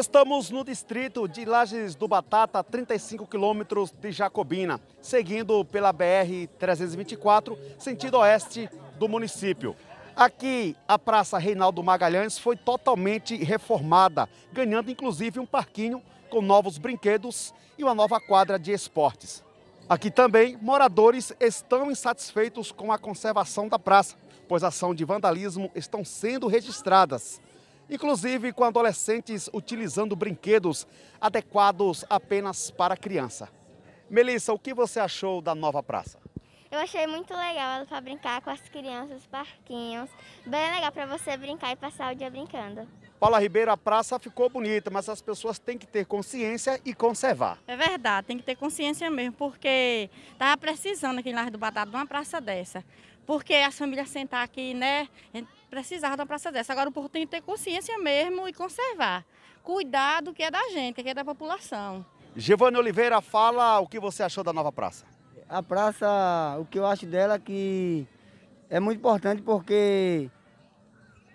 Estamos no distrito de Lages do Batata, 35 quilômetros de Jacobina, seguindo pela BR-324, sentido oeste do município. Aqui, a Praça Reinaldo Magalhães foi totalmente reformada, ganhando inclusive um parquinho com novos brinquedos e uma nova quadra de esportes. Aqui também, moradores estão insatisfeitos com a conservação da praça, pois ações de vandalismo estão sendo registradas inclusive com adolescentes utilizando brinquedos adequados apenas para criança. Melissa, o que você achou da nova praça? Eu achei muito legal ela para brincar com as crianças, os parquinhos. Bem legal para você brincar e passar o dia brincando. Paula Ribeiro, a praça ficou bonita, mas as pessoas têm que ter consciência e conservar. É verdade, tem que ter consciência mesmo, porque estava precisando aqui em Largo do Batata de uma praça dessa porque as famílias sentar aqui, né? Precisava de uma praça dessa. Agora o povo tem que ter consciência mesmo e conservar. Cuidar do que é da gente, que é da população. Giovanni Oliveira, fala o que você achou da nova praça. A praça, o que eu acho dela que é muito importante porque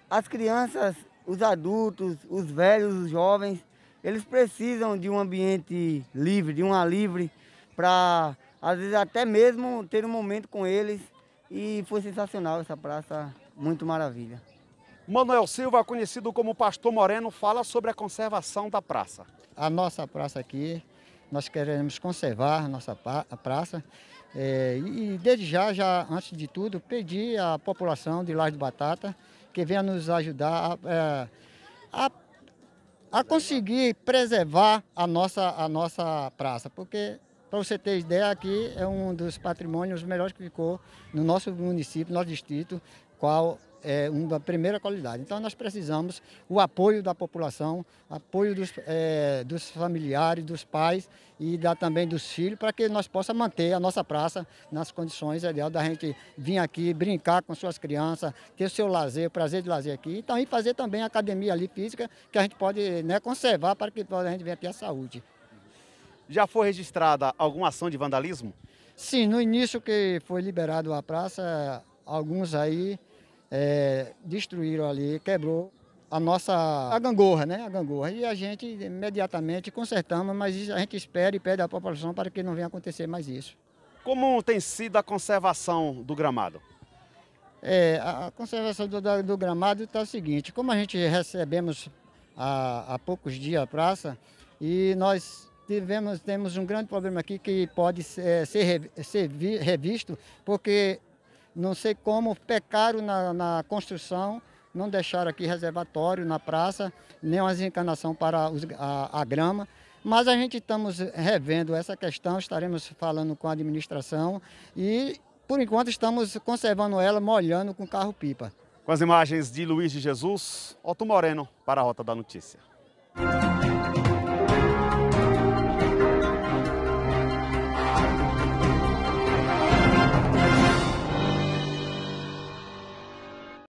as crianças, os adultos, os velhos, os jovens, eles precisam de um ambiente livre, de um ar livre, para às vezes até mesmo ter um momento com eles e foi sensacional essa praça, muito maravilha. Manuel Silva, conhecido como Pastor Moreno, fala sobre a conservação da praça. A nossa praça aqui, nós queremos conservar a nossa praça. É, e desde já, já antes de tudo, pedir à população de Laje do Batata que venha nos ajudar a, é, a, a conseguir preservar a nossa, a nossa praça, porque para você ter ideia, aqui é um dos patrimônios melhores que ficou no nosso município, nosso distrito, qual é uma primeira qualidade. Então nós precisamos o apoio da população, apoio dos, é, dos familiares, dos pais e da, também dos filhos, para que nós possamos manter a nossa praça nas condições ideais da gente vir aqui brincar com suas crianças, ter o seu lazer, o prazer de lazer aqui, então, e fazer também academia ali física, que a gente pode né, conservar para que a gente venha ter a saúde. Já foi registrada alguma ação de vandalismo? Sim, no início que foi liberado a praça, alguns aí é, destruíram ali, quebrou a nossa a gangorra, né? A gangorra. E a gente imediatamente consertamos, mas a gente espera e pede à população para que não venha acontecer mais isso. Como tem sido a conservação do gramado? É, a conservação do, do gramado está o seguinte, como a gente recebemos há, há poucos dias a praça e nós tivemos, temos um grande problema aqui que pode é, ser, ser revisto, porque não sei como pecaram na, na, construção, não deixaram aqui reservatório na praça, nem uma encarnação para os, a, a grama. Mas a gente estamos revendo essa questão, estaremos falando com a administração e, por enquanto, estamos conservando ela, molhando com carro-pipa. Com as imagens de Luiz de Jesus, Otto Moreno para a Rota da Notícia.